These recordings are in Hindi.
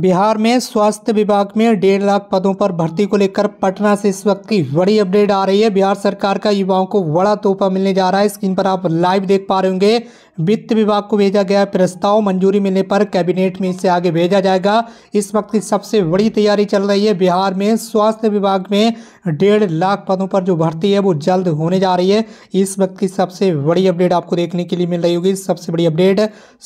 बिहार में स्वास्थ्य विभाग में डेढ़ लाख पदों पर भर्ती को लेकर पटना से इस वक्त की बड़ी अपडेट आ रही है बिहार सरकार का युवाओं को बड़ा तोहफा मिलने जा रहा है स्क्रीन पर आप लाइव देख पा रहे होंगे वित्त विभाग को भेजा गया प्रस्ताव मंजूरी मिलने पर कैबिनेट में इसे आगे भेजा जाएगा इस वक्त की सबसे बड़ी तैयारी चल रही है बिहार में स्वास्थ्य विभाग में डेढ़ लाख पदों पर जो भर्ती है वो जल्द होने जा रही है इस वक्त की सबसे बड़ी अपडेट आपको देखने के लिए मिल रही होगी सबसे बड़ी अपडेट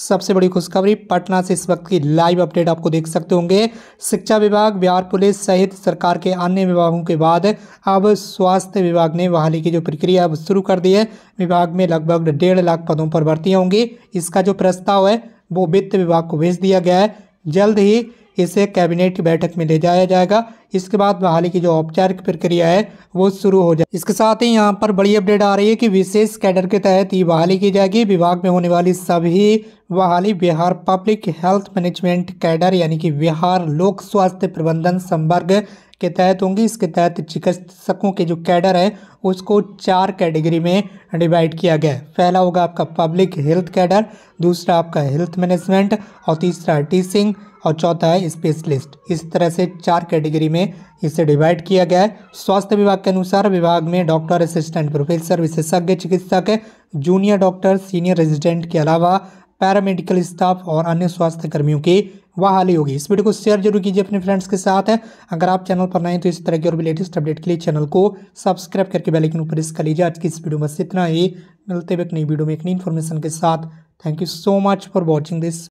सबसे बड़ी खुशखबरी पटना से इस वक्त की लाइव अपडेट आपको देख सकते होंगे शिक्षा विभाग बिहार पुलिस सहित सरकार के अन्य विभागों के बाद अब स्वास्थ्य विभाग ने बहाली की जो प्रक्रिया अब शुरू कर दी है विभाग में लगभग डेढ़ लाख पदों पर भर्ती होंगी इसका जो प्रस्ताव है वो वित्त विभाग को भेज दिया गया है जल्द ही इसे कैबिनेट की बैठक में ले जाया जाएगा इसके बाद बहाली की जो औपचारिक प्रक्रिया है वो शुरू हो जाए इसके साथ ही यहाँ पर बड़ी अपडेट आ रही है कि विशेष कैडर के तहत ही बहाली की जाएगी विभाग में होने वाली सभी बहाली Bihar public health management cadre यानी कि बिहार लोक स्वास्थ्य प्रबंधन संवर्ग के तहत होंगी इसके तहत चिकित्सकों के जो कैडर है उसको चार कैटेगरी में डिवाइड किया गया है पहला होगा आपका पब्लिक हेल्थ कैडर दूसरा आपका हेल्थ मैनेजमेंट और तीसरा टीचिंग और चौथा है स्पेशलिस्ट इस तरह से चार कैटेगरी में इसे डिवाइड किया गया है स्वास्थ्य विभाग के अनुसार विभाग में डॉक्टर असिस्टेंट प्रोफेसर विशेषज्ञ चिकित्सक जूनियर डॉक्टर सीनियर रेजिडेंट के अलावा पैरामेडिकल स्टाफ और अन्य स्वास्थ्य कर्मियों की वह हाल ही होगी इस वीडियो को शेयर जरूर कीजिए अपने फ्रेंड्स के साथ है अगर आप चैनल पर नए तो इस तरह की और भी लेटेस्ट अपडेट के लिए चैनल को सब्सक्राइब करके बेलाइकन ऊपर इस कर लीजिए आज की इस वीडियो में इतना ही मिलते हुए एक नई वीडियो में एक नई इन्फॉर्मेशन के साथ thank you so much for watching this